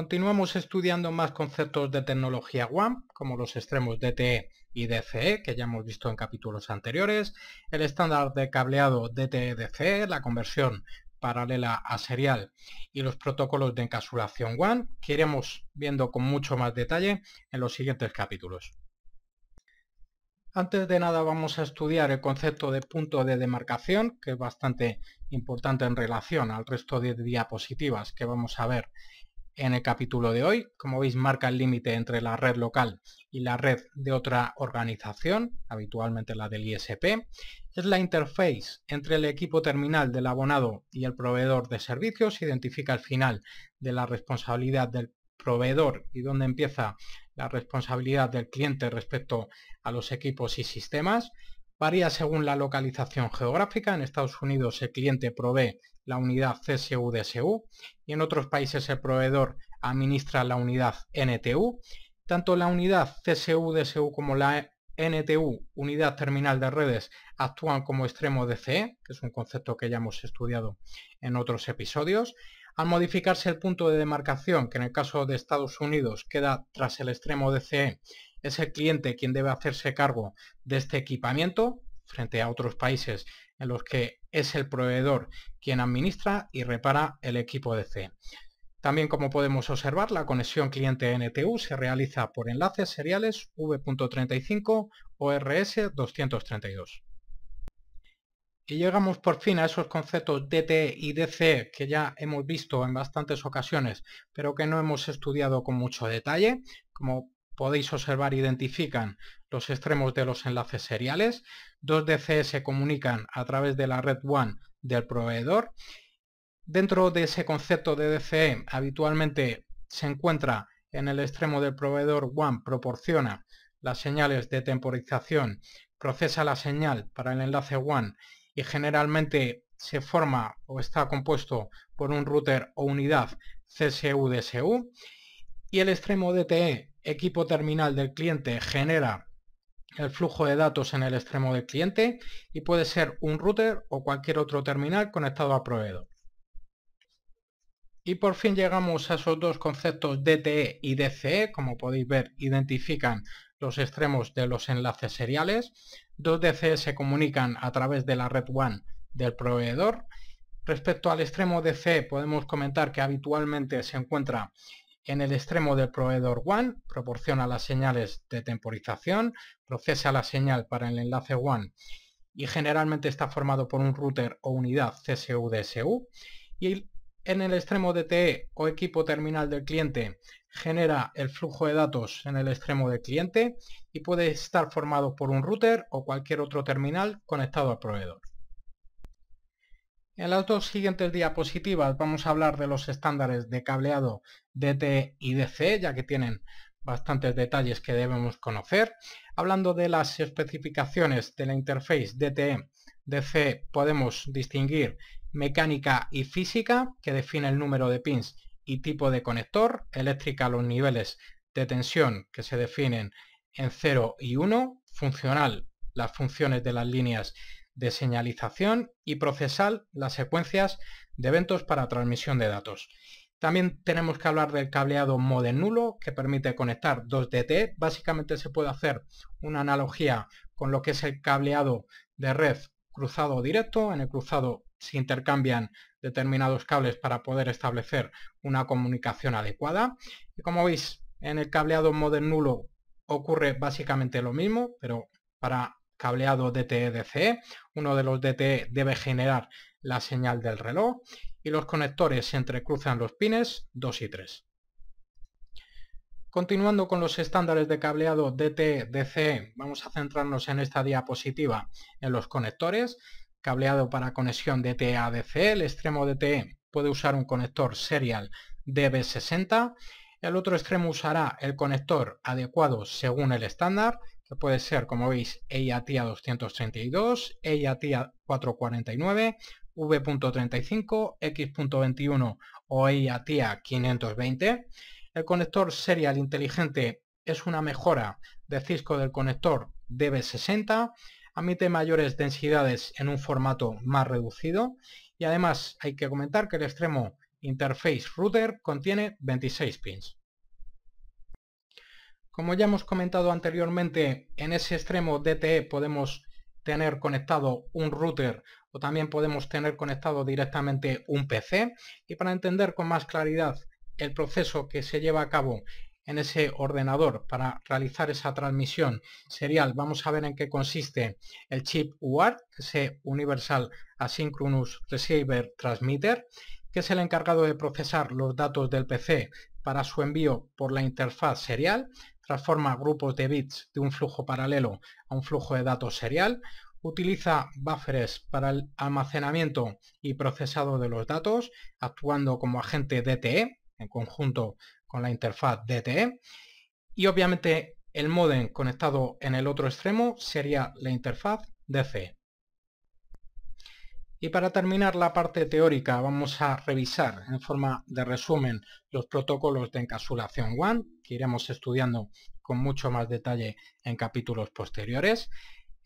Continuamos estudiando más conceptos de tecnología WAN, como los extremos DTE y DCE, que ya hemos visto en capítulos anteriores, el estándar de cableado DTE-DCE, la conversión paralela a serial y los protocolos de encapsulación WAN, que iremos viendo con mucho más detalle en los siguientes capítulos. Antes de nada vamos a estudiar el concepto de punto de demarcación, que es bastante importante en relación al resto de diapositivas que vamos a ver en el capítulo de hoy, como veis, marca el límite entre la red local y la red de otra organización, habitualmente la del ISP. Es la interface entre el equipo terminal del abonado y el proveedor de servicios. Identifica el final de la responsabilidad del proveedor y dónde empieza la responsabilidad del cliente respecto a los equipos y sistemas. Varía según la localización geográfica. En Estados Unidos el cliente provee la unidad CSU-DSU y en otros países el proveedor administra la unidad NTU. Tanto la unidad CSU-DSU como la NTU, unidad terminal de redes, actúan como extremo DCE, e, que es un concepto que ya hemos estudiado en otros episodios. Al modificarse el punto de demarcación, que en el caso de Estados Unidos queda tras el extremo DCE, es el cliente quien debe hacerse cargo de este equipamiento frente a otros países en los que es el proveedor quien administra y repara el equipo DC. También como podemos observar, la conexión cliente NTU se realiza por enlaces seriales V.35 o RS232. Y llegamos por fin a esos conceptos DTE y DCE que ya hemos visto en bastantes ocasiones, pero que no hemos estudiado con mucho detalle, como podéis observar identifican los extremos de los enlaces seriales, dos DCE se comunican a través de la red one del proveedor. Dentro de ese concepto de DCE habitualmente se encuentra en el extremo del proveedor one proporciona las señales de temporización, procesa la señal para el enlace one y generalmente se forma o está compuesto por un router o unidad CSU-DSU y el extremo DTE equipo terminal del cliente genera el flujo de datos en el extremo del cliente y puede ser un router o cualquier otro terminal conectado al proveedor. Y por fin llegamos a esos dos conceptos DTE y DCE, como podéis ver identifican los extremos de los enlaces seriales. Dos DCE se comunican a través de la red WAN del proveedor. Respecto al extremo DCE podemos comentar que habitualmente se encuentra en el extremo del proveedor WAN, proporciona las señales de temporización, procesa la señal para el enlace WAN y generalmente está formado por un router o unidad CSU-DSU. Y en el extremo de TE o equipo terminal del cliente genera el flujo de datos en el extremo del cliente y puede estar formado por un router o cualquier otro terminal conectado al proveedor. En las dos siguientes diapositivas vamos a hablar de los estándares de cableado DTE y DC, ya que tienen bastantes detalles que debemos conocer. Hablando de las especificaciones de la interface DTE DC podemos distinguir mecánica y física, que define el número de pins y tipo de conector, eléctrica los niveles de tensión que se definen en 0 y 1, funcional las funciones de las líneas de señalización y procesar las secuencias de eventos para transmisión de datos. También tenemos que hablar del cableado Modem nulo que permite conectar dos DT. Básicamente se puede hacer una analogía con lo que es el cableado de red cruzado directo. En el cruzado se intercambian determinados cables para poder establecer una comunicación adecuada. Y como veis, en el cableado Modem nulo ocurre básicamente lo mismo, pero para cableado DTE-DCE, uno de los DTE debe generar la señal del reloj y los conectores se entrecruzan los pines 2 y 3. Continuando con los estándares de cableado DTE-DCE, vamos a centrarnos en esta diapositiva en los conectores. Cableado para conexión dte adc el extremo DTE puede usar un conector serial DB60 el otro extremo usará el conector adecuado según el estándar, que puede ser, como veis, EIATIA 232, EIATIA 449, V.35, X.21 o EIATIA 520. El conector serial inteligente es una mejora de Cisco del conector DB60, admite mayores densidades en un formato más reducido y además hay que comentar que el extremo Interface Router contiene 26 pins. Como ya hemos comentado anteriormente, en ese extremo DTE podemos tener conectado un router o también podemos tener conectado directamente un PC y para entender con más claridad el proceso que se lleva a cabo en ese ordenador para realizar esa transmisión serial vamos a ver en qué consiste el chip UART, ese Universal Asynchronous Receiver Transmitter que es el encargado de procesar los datos del PC para su envío por la interfaz serial, transforma grupos de bits de un flujo paralelo a un flujo de datos serial, utiliza buffers para el almacenamiento y procesado de los datos, actuando como agente DTE, en conjunto con la interfaz DTE, y obviamente el modem conectado en el otro extremo sería la interfaz DCE. Y para terminar la parte teórica vamos a revisar en forma de resumen los protocolos de encapsulación WAN, que iremos estudiando con mucho más detalle en capítulos posteriores,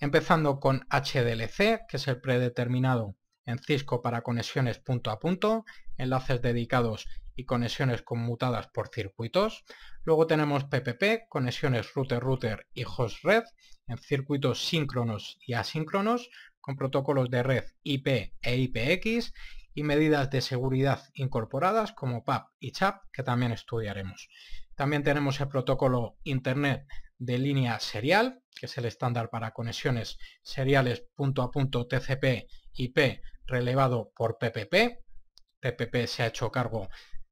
empezando con HDLC, que es el predeterminado en Cisco para conexiones punto a punto, enlaces dedicados y conexiones conmutadas por circuitos. Luego tenemos PPP, conexiones router-router y host-red, en circuitos síncronos y asíncronos, con protocolos de red IP e IPX y medidas de seguridad incorporadas como PAP y CHAP que también estudiaremos. También tenemos el protocolo Internet de línea serial, que es el estándar para conexiones seriales punto a punto TCP IP relevado por PPP. PPP se ha hecho cargo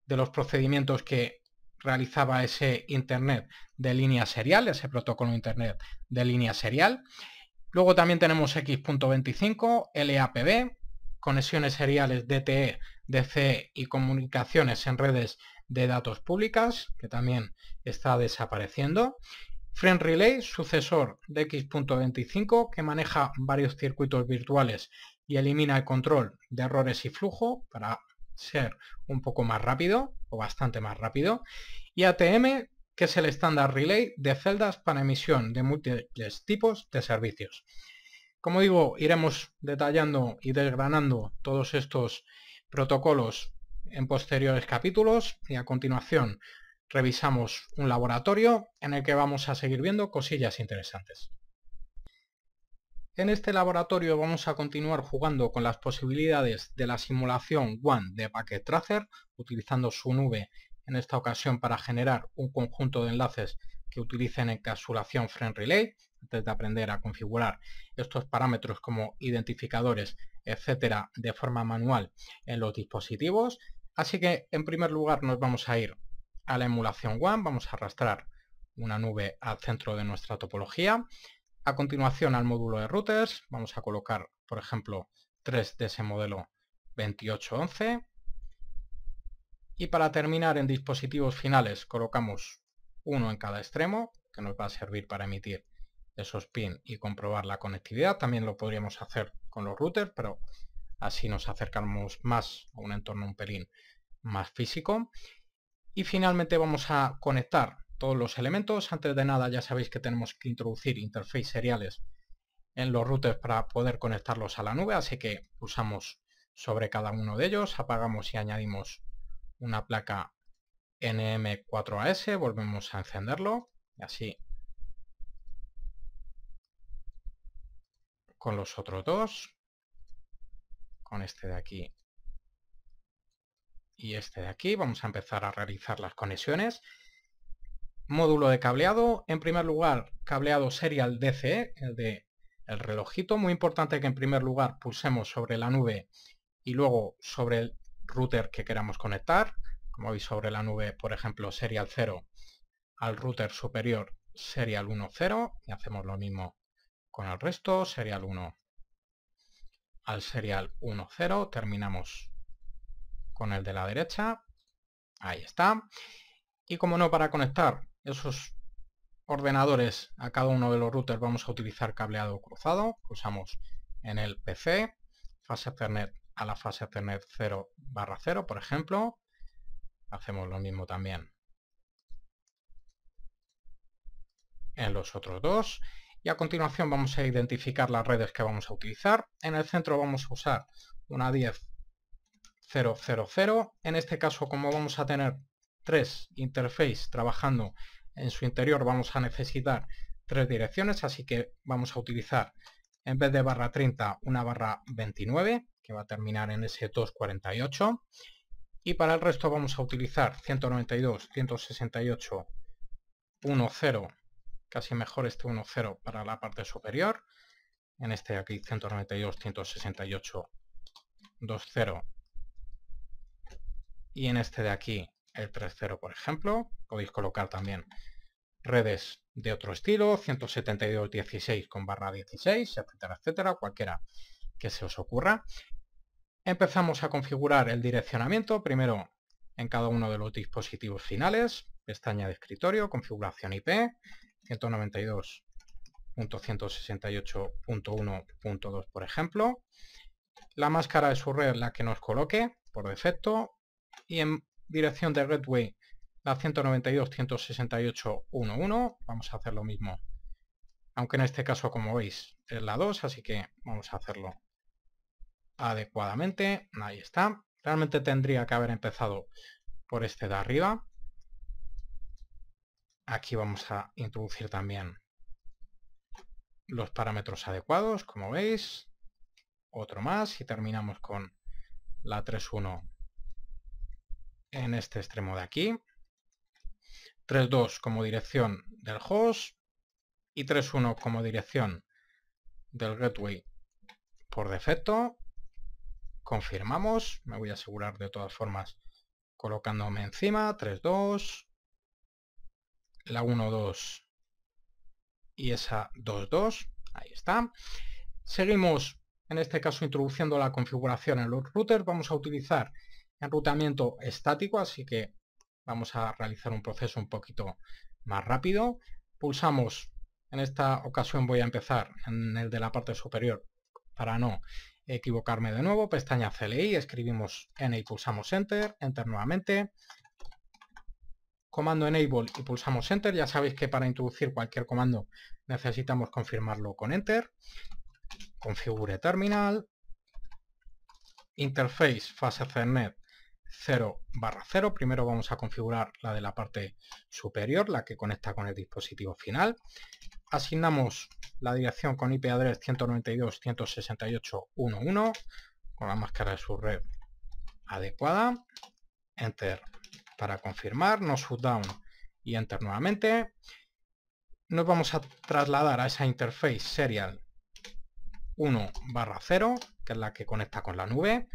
de los procedimientos que realizaba ese Internet de línea serial, ese protocolo Internet de línea serial. Luego también tenemos X.25, LAPB, conexiones seriales DTE, DCE y comunicaciones en redes de datos públicas, que también está desapareciendo. Friend Relay, sucesor de X.25, que maneja varios circuitos virtuales y elimina el control de errores y flujo para ser un poco más rápido o bastante más rápido. Y ATM, que es el estándar relay de celdas para emisión de múltiples tipos de servicios. Como digo, iremos detallando y desgranando todos estos protocolos en posteriores capítulos y a continuación revisamos un laboratorio en el que vamos a seguir viendo cosillas interesantes. En este laboratorio vamos a continuar jugando con las posibilidades de la simulación WAN de Packet Tracer utilizando su nube en esta ocasión para generar un conjunto de enlaces que utilicen encapsulación frame Relay, antes de aprender a configurar estos parámetros como identificadores, etcétera, de forma manual en los dispositivos. Así que en primer lugar nos vamos a ir a la emulación WAN, vamos a arrastrar una nube al centro de nuestra topología. A continuación al módulo de routers, vamos a colocar, por ejemplo, tres de ese modelo 2811 y para terminar en dispositivos finales colocamos uno en cada extremo, que nos va a servir para emitir esos pin y comprobar la conectividad. También lo podríamos hacer con los routers, pero así nos acercamos más a un entorno un pelín más físico. Y finalmente vamos a conectar todos los elementos. Antes de nada ya sabéis que tenemos que introducir interfaces seriales en los routers para poder conectarlos a la nube, así que usamos sobre cada uno de ellos, apagamos y añadimos una placa NM4AS, volvemos a encenderlo, y así con los otros dos, con este de aquí y este de aquí, vamos a empezar a realizar las conexiones. Módulo de cableado, en primer lugar, cableado serial DCE, el de el relojito, muy importante que en primer lugar pulsemos sobre la nube y luego sobre el router que queramos conectar. Como veis sobre la nube, por ejemplo, serial 0 al router superior serial 1, 0. Y hacemos lo mismo con el resto, serial 1 al serial 1, 0. Terminamos con el de la derecha. Ahí está. Y como no, para conectar esos ordenadores a cada uno de los routers vamos a utilizar cableado cruzado. Usamos en el PC, fase Ethernet a la fase a tener 0 barra 0, por ejemplo, hacemos lo mismo también en los otros dos. Y a continuación vamos a identificar las redes que vamos a utilizar. En el centro vamos a usar una 10 0, En este caso, como vamos a tener tres interfaces trabajando en su interior, vamos a necesitar tres direcciones, así que vamos a utilizar en vez de barra 30 una barra 29 que va a terminar en ese 248. Y para el resto vamos a utilizar 192, 168, 10, casi mejor este 10 para la parte superior. En este de aquí 192, 168, 20. Y en este de aquí el 30, por ejemplo. Podéis colocar también redes de otro estilo, 172, 16 con barra 16, etcétera, etcétera, cualquiera que se os ocurra. Empezamos a configurar el direccionamiento, primero en cada uno de los dispositivos finales, pestaña de escritorio, configuración IP, 192.168.1.2 por ejemplo, la máscara de su red la que nos coloque por defecto y en dirección de Redway la 192.168.1.1, vamos a hacer lo mismo, aunque en este caso como veis es la 2, así que vamos a hacerlo adecuadamente. Ahí está. Realmente tendría que haber empezado por este de arriba. Aquí vamos a introducir también los parámetros adecuados, como veis. Otro más y terminamos con la 3.1 en este extremo de aquí. 3.2 como dirección del host y 3.1 como dirección del gateway por defecto confirmamos, me voy a asegurar de todas formas colocándome encima, 3, 2, la 1, 2 y esa 2, 2, ahí está. Seguimos, en este caso, introduciendo la configuración en los routers, vamos a utilizar enrutamiento estático, así que vamos a realizar un proceso un poquito más rápido. Pulsamos, en esta ocasión voy a empezar en el de la parte superior para no equivocarme de nuevo, pestaña CLI, escribimos en y pulsamos Enter, Enter nuevamente, comando Enable y pulsamos Enter, ya sabéis que para introducir cualquier comando necesitamos confirmarlo con Enter, configure terminal, interface fase 0 barra 0, primero vamos a configurar la de la parte superior, la que conecta con el dispositivo final, asignamos la dirección con IP address 192.168.1.1 con la máscara de su red adecuada. Enter para confirmar, no shutdown y enter nuevamente. Nos vamos a trasladar a esa interface serial 1 barra 0, que es la que conecta con la nube.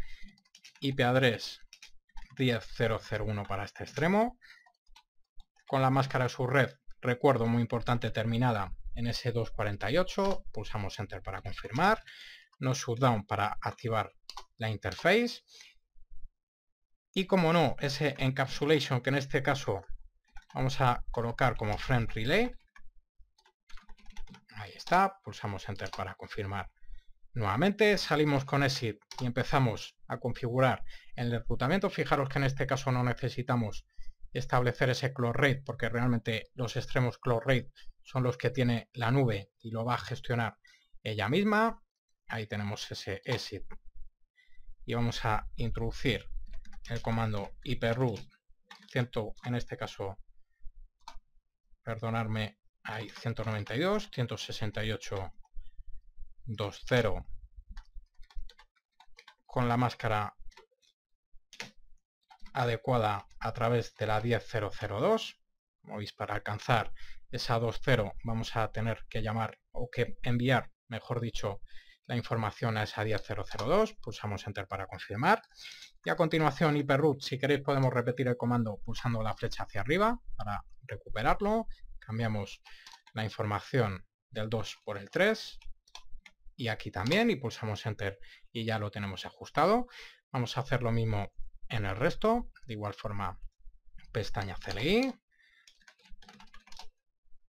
IP address 10001 para este extremo. Con la máscara de su red, recuerdo muy importante, terminada en ese 248 pulsamos Enter para confirmar, no shutdown para activar la interface y como no, ese encapsulation que en este caso vamos a colocar como frame relay. Ahí está, pulsamos Enter para confirmar nuevamente, salimos con Exit y empezamos a configurar el reclutamiento. Fijaros que en este caso no necesitamos establecer ese close rate porque realmente los extremos close rate son los que tiene la nube y lo va a gestionar ella misma. Ahí tenemos ese exit. Y vamos a introducir el comando hyperroot, ciento, en este caso, perdonarme, hay 192, 168, 20 con la máscara adecuada a través de la 10002 como veis, para alcanzar esa 2.0 vamos a tener que llamar o que enviar, mejor dicho, la información a esa 10002, pulsamos Enter para confirmar. Y a continuación hiperroot, si queréis podemos repetir el comando pulsando la flecha hacia arriba para recuperarlo. Cambiamos la información del 2 por el 3 y aquí también y pulsamos Enter y ya lo tenemos ajustado. Vamos a hacer lo mismo en el resto, de igual forma pestaña CLI,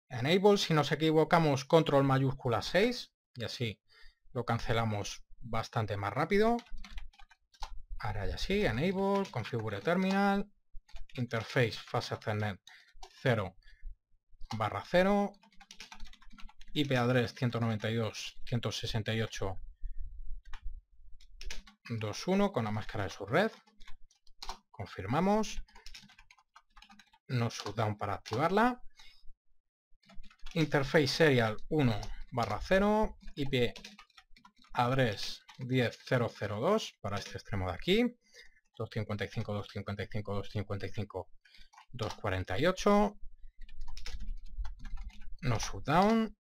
enable, si nos equivocamos control mayúscula 6 y así lo cancelamos bastante más rápido. Ahora ya sí, enable, configure terminal, interface fase ascendente 0 barra 0, IP address 192, 168, 21 con la máscara de su red. Confirmamos. No down para activarla interface serial 1 barra 0, IP address 10002 para este extremo de aquí, 255, 255, 255, 248, no shutdown,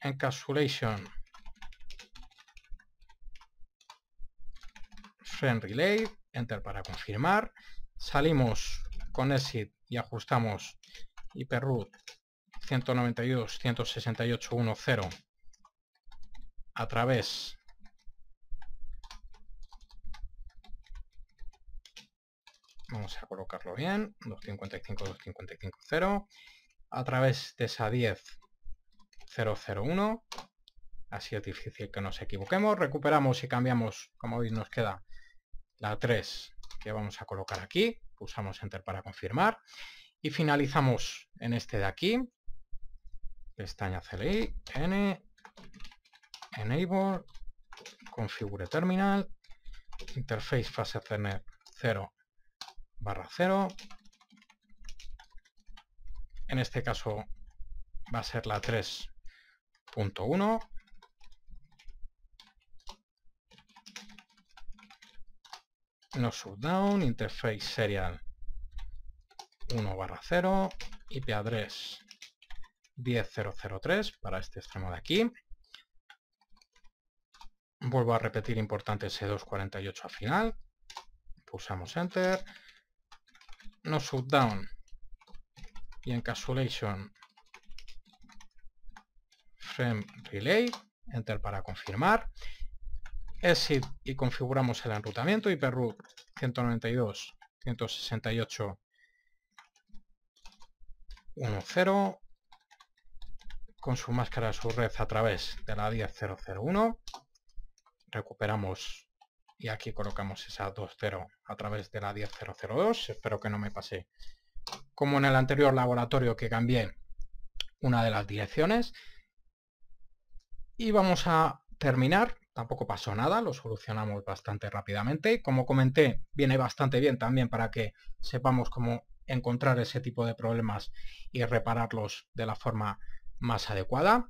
encapsulation friend relay, enter para confirmar, salimos con exit y ajustamos IP root. 192.168.1.0 a través vamos a colocarlo bien 255.255.0 a través de esa 10.001 así es difícil que nos equivoquemos recuperamos y cambiamos como veis nos queda la 3 que vamos a colocar aquí pulsamos enter para confirmar y finalizamos en este de aquí pestaña CLI, n, enable, configure terminal, interface fase 0 barra 0. En este caso va a ser la 3.1. No Shutdown, interface serial 1 barra 0, IP address 10003 para este extremo de aquí. Vuelvo a repetir importante ese 248 al final. Pulsamos Enter. No shutdown. Y encapsulation. Frame relay. Enter para confirmar. Exit y configuramos el enrutamiento. Hyperroot 192, 168, 10, con su máscara su red a través de la 10001. Recuperamos y aquí colocamos esa 20 a través de la 10002. Espero que no me pase como en el anterior laboratorio que cambié una de las direcciones. Y vamos a terminar. Tampoco pasó nada, lo solucionamos bastante rápidamente. Como comenté, viene bastante bien también para que sepamos cómo encontrar ese tipo de problemas y repararlos de la forma más adecuada.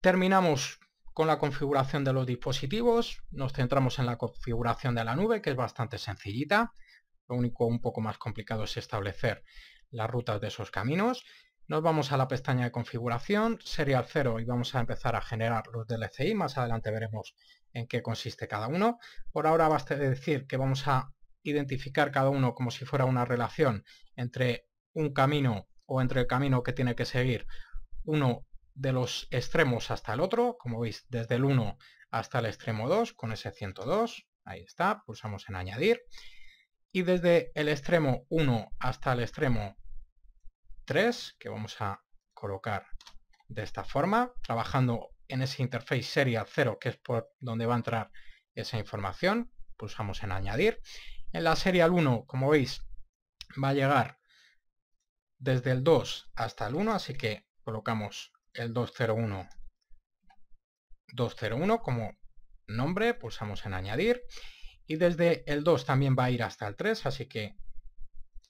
Terminamos con la configuración de los dispositivos, nos centramos en la configuración de la nube, que es bastante sencillita. Lo único un poco más complicado es establecer las rutas de esos caminos. Nos vamos a la pestaña de configuración, serial 0, y vamos a empezar a generar los DLCI. Más adelante veremos en qué consiste cada uno. Por ahora basta de decir que vamos a identificar cada uno como si fuera una relación entre un camino o entre el camino que tiene que seguir uno de los extremos hasta el otro, como veis, desde el 1 hasta el extremo 2 con ese 102, ahí está, pulsamos en añadir, y desde el extremo 1 hasta el extremo 3, que vamos a colocar de esta forma, trabajando en ese interface serial 0, que es por donde va a entrar esa información, pulsamos en añadir. En la serial 1, como veis, va a llegar desde el 2 hasta el 1, así que colocamos el 201 201 como nombre, pulsamos en añadir y desde el 2 también va a ir hasta el 3, así que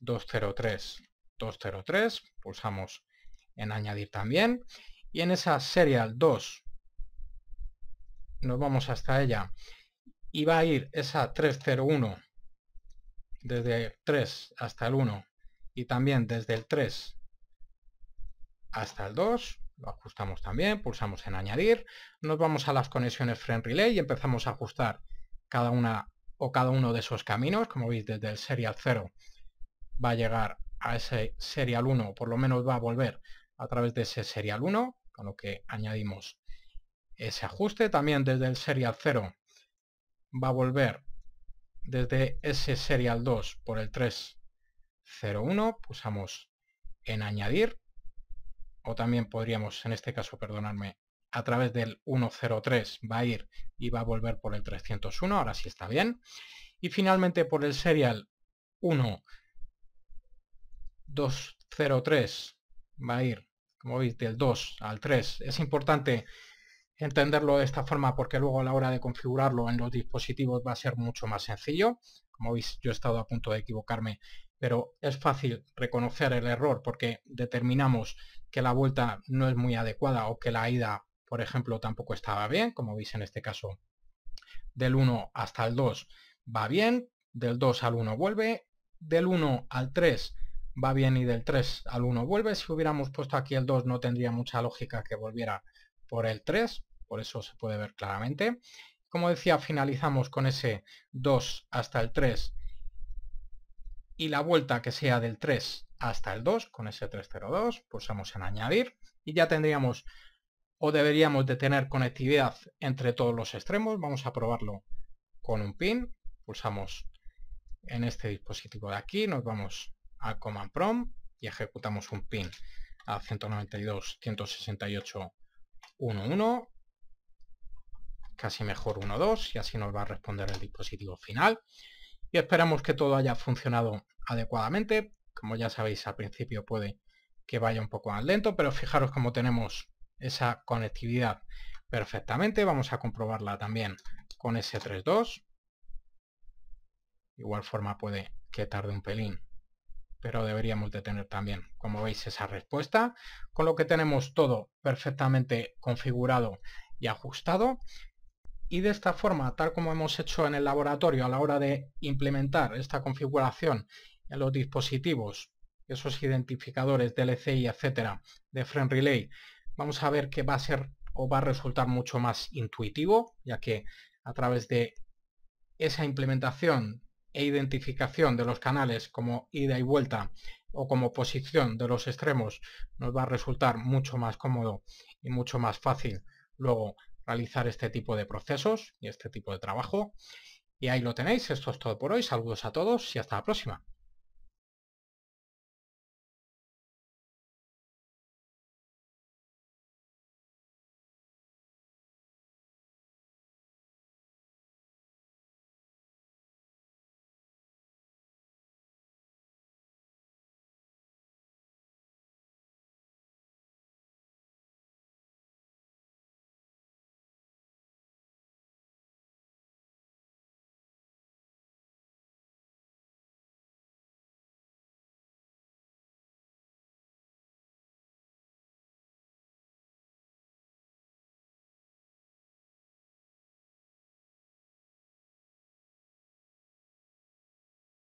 203 203, pulsamos en añadir también y en esa serial 2 nos vamos hasta ella y va a ir esa 301 desde 3 hasta el 1 y también desde el 3 hasta el 2 lo ajustamos también, pulsamos en añadir, nos vamos a las conexiones Frame Relay y empezamos a ajustar cada una o cada uno de esos caminos, como veis desde el serial 0 va a llegar a ese serial 1, por lo menos va a volver a través de ese serial 1, con lo que añadimos ese ajuste, también desde el serial 0 va a volver desde ese serial 2 por el 3 01, pulsamos en añadir, o también podríamos, en este caso, perdonarme, a través del 103 va a ir y va a volver por el 301, ahora sí está bien. Y finalmente por el serial 1203 va a ir, como veis, del 2 al 3. Es importante entenderlo de esta forma porque luego a la hora de configurarlo en los dispositivos va a ser mucho más sencillo. Como veis, yo he estado a punto de equivocarme pero es fácil reconocer el error porque determinamos que la vuelta no es muy adecuada o que la ida, por ejemplo, tampoco estaba bien, como veis en este caso, del 1 hasta el 2 va bien, del 2 al 1 vuelve, del 1 al 3 va bien y del 3 al 1 vuelve. Si hubiéramos puesto aquí el 2 no tendría mucha lógica que volviera por el 3, por eso se puede ver claramente. Como decía, finalizamos con ese 2 hasta el 3 y la vuelta que sea del 3 hasta el 2, con ese 302, pulsamos en añadir y ya tendríamos o deberíamos de tener conectividad entre todos los extremos. Vamos a probarlo con un pin. Pulsamos en este dispositivo de aquí, nos vamos a Command Prompt y ejecutamos un pin a 192.168.1.1 casi mejor 1.2 y así nos va a responder el dispositivo final y esperamos que todo haya funcionado adecuadamente. Como ya sabéis, al principio puede que vaya un poco más lento, pero fijaros cómo tenemos esa conectividad perfectamente. Vamos a comprobarla también con S32. Igual forma puede que tarde un pelín, pero deberíamos de tener también, como veis, esa respuesta. Con lo que tenemos todo perfectamente configurado y ajustado. Y de esta forma, tal como hemos hecho en el laboratorio a la hora de implementar esta configuración en los dispositivos, esos identificadores DLCI, etcétera, de Friend Relay, vamos a ver que va a ser o va a resultar mucho más intuitivo, ya que a través de esa implementación e identificación de los canales como ida y vuelta o como posición de los extremos nos va a resultar mucho más cómodo y mucho más fácil luego realizar este tipo de procesos y este tipo de trabajo. Y ahí lo tenéis, esto es todo por hoy, saludos a todos y hasta la próxima.